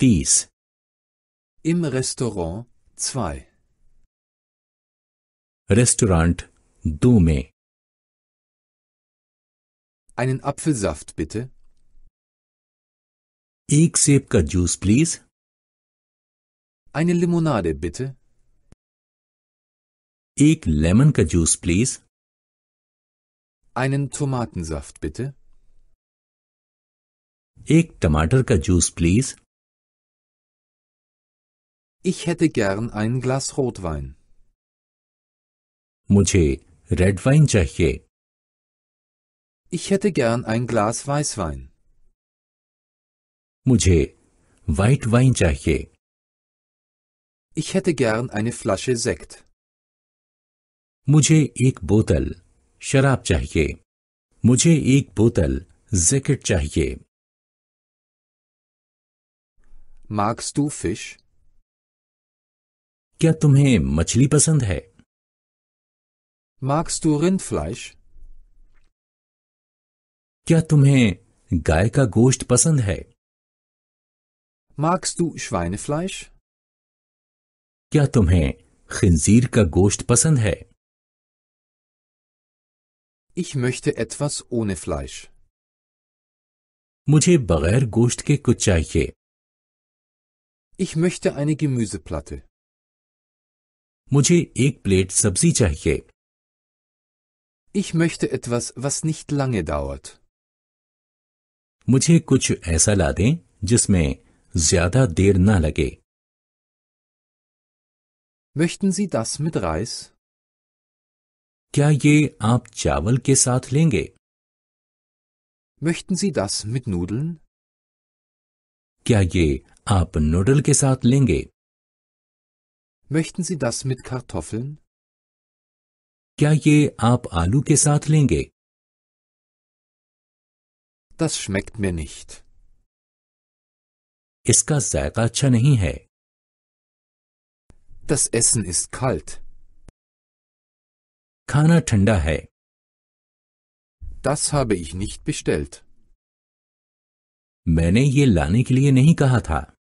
Dies. Im Restaurant 2. Restaurant Dume. Einen Apfelsaft bitte. एक सेब का juice please. Eine Limonade bitte. एक lemon का juice please. Einen Tomatensaft bitte. एक टमाटर का juice please. Ich hätte gern ein Glas Rotwein. मुझे रेड वाइन चाहिए Ich hätte gern ein Glas Weißwein. मुझे वाइट वाइन चाहिए Ich hätte gern eine Flasche Sekt. मुझे एक बोतल शराब चाहिए मुझे एक बोतल जैकेट चाहिए Magst du Fisch? क्या तुम्हें मछली पसंद है Magst du Rindfleisch? क्या तुम्हें गाय का गोश्त पसंद है Magst du Schweinefleisch? क्या तुम्हें खिंजीर का गोश्त पसंद है Ich möchte etwas ohne Fleisch. मुझे बगैर गोश्त के कुछ चाहिए Ich möchte eine Gemüseplatte. मुझे एक प्लेट सब्जी चाहिए Ich möchte etwas, was nicht lange dauert. मुझे कुछ ऐसा ला दें जिसमें ज्यादा देर ना लगे Möchten Sie das mit Reis? क्या ये आप चावल के साथ लेंगे Möchten Sie das mit Nudeln? क्या ये आप नूडल के साथ लेंगे Möchten Sie das mit Kartoffeln? क्या ये आप आलू के साथ लेंगे? Das schmeckt mir nicht. इसका जायका अच्छा नहीं है. Das Essen ist kalt. खाना ठंडा है. Das habe ich nicht bestellt. मैंने ये लाने के लिए नहीं कहा था.